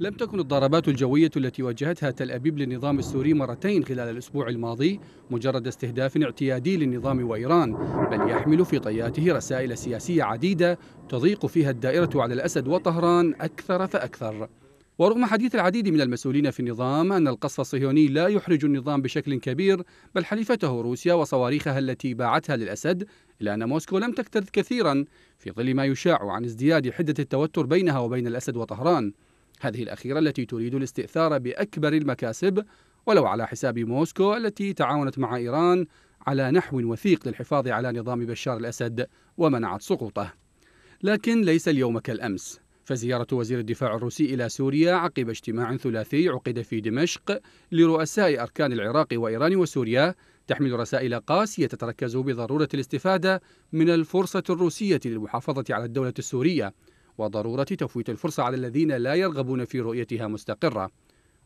لم تكن الضربات الجوية التي وجهتها تل أبيب للنظام السوري مرتين خلال الأسبوع الماضي مجرد استهداف اعتيادي للنظام وإيران بل يحمل في طياته رسائل سياسية عديدة تضيق فيها الدائرة على الأسد وطهران أكثر فأكثر ورغم حديث العديد من المسؤولين في النظام أن القصف الصهيوني لا يحرج النظام بشكل كبير بل حليفته روسيا وصواريخها التي باعتها للأسد إلا أن موسكو لم تكترث كثيرا في ظل ما يشاع عن ازدياد حدة التوتر بينها وبين الأسد وطهران هذه الأخيرة التي تريد الاستئثار بأكبر المكاسب ولو على حساب موسكو التي تعاونت مع إيران على نحو وثيق للحفاظ على نظام بشار الأسد ومنعت سقوطه لكن ليس اليوم كالأمس فزيارة وزير الدفاع الروسي إلى سوريا عقب اجتماع ثلاثي عقد في دمشق لرؤساء أركان العراق وإيران وسوريا تحمل رسائل قاسية تتركز بضرورة الاستفادة من الفرصة الروسية للمحافظة على الدولة السورية وضرورة تفويت الفرصة على الذين لا يرغبون في رؤيتها مستقرة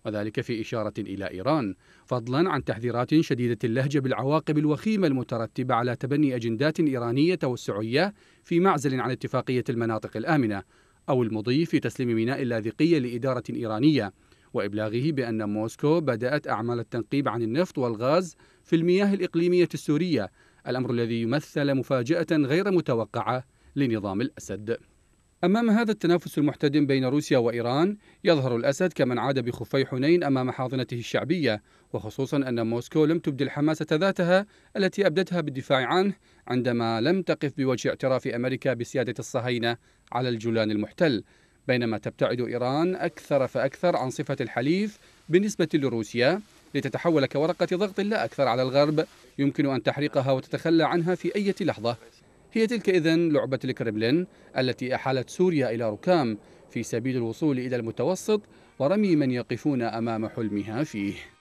وذلك في إشارة إلى إيران فضلا عن تحذيرات شديدة اللهجة بالعواقب الوخيمة المترتبة على تبني أجندات إيرانية توسعية في معزل عن اتفاقية المناطق الآمنة أو المضي في تسليم ميناء اللاذقية لإدارة إيرانية وإبلاغه بأن موسكو بدأت أعمال التنقيب عن النفط والغاز في المياه الإقليمية السورية الأمر الذي يمثل مفاجأة غير متوقعة لنظام الأسد أمام هذا التنافس المحتدم بين روسيا وإيران يظهر الأسد كمن عاد بخفي حنين أمام حاضنته الشعبية وخصوصا أن موسكو لم تبدي الحماسة ذاتها التي أبدتها بالدفاع عنه عندما لم تقف بوجه اعتراف أمريكا بسيادة الصهاينة على الجولان المحتل بينما تبتعد إيران أكثر فأكثر عن صفة الحليف بالنسبة لروسيا لتتحول كورقة ضغط لا أكثر على الغرب يمكن أن تحرقها وتتخلى عنها في أي لحظة هي تلك إذن لعبة الكرملين التي أحالت سوريا إلى ركام في سبيل الوصول إلى المتوسط ورمي من يقفون أمام حلمها فيه